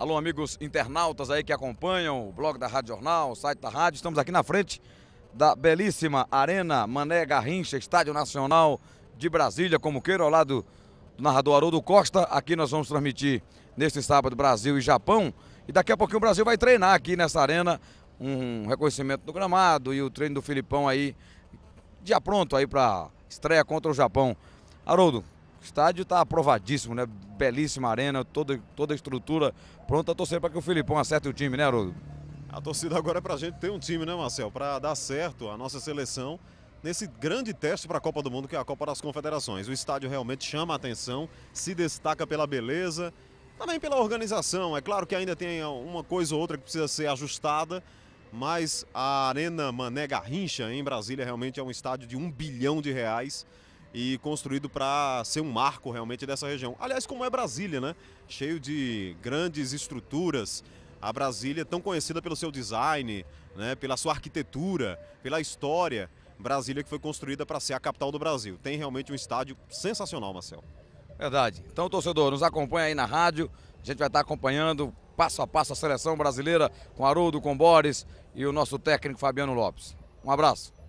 Alô, amigos internautas aí que acompanham o blog da Rádio Jornal, o site da rádio. Estamos aqui na frente da belíssima Arena Mané Garrincha, Estádio Nacional de Brasília, como queira, ao lado do narrador Haroldo Costa. Aqui nós vamos transmitir neste sábado Brasil e Japão. E daqui a pouquinho o Brasil vai treinar aqui nessa arena um reconhecimento do gramado e o treino do Filipão aí, dia pronto aí para estreia contra o Japão. Haroldo, o estádio está aprovadíssimo, né? Belíssima arena, toda, toda a estrutura pronta a torcer para que o Filipão acerte o time, né, Haroldo? A torcida agora é para a gente ter um time, né, Marcel? Para dar certo a nossa seleção nesse grande teste para a Copa do Mundo, que é a Copa das Confederações. O estádio realmente chama a atenção, se destaca pela beleza, também pela organização. É claro que ainda tem uma coisa ou outra que precisa ser ajustada, mas a Arena Mané Garrincha, em Brasília, realmente é um estádio de um bilhão de reais e construído para ser um marco realmente dessa região. Aliás, como é Brasília, né? Cheio de grandes estruturas. A Brasília, tão conhecida pelo seu design, né? pela sua arquitetura, pela história. Brasília que foi construída para ser a capital do Brasil. Tem realmente um estádio sensacional, Marcel. Verdade. Então, torcedor, nos acompanha aí na rádio. A gente vai estar acompanhando passo a passo a seleção brasileira com Haroldo, com Boris e o nosso técnico Fabiano Lopes. Um abraço.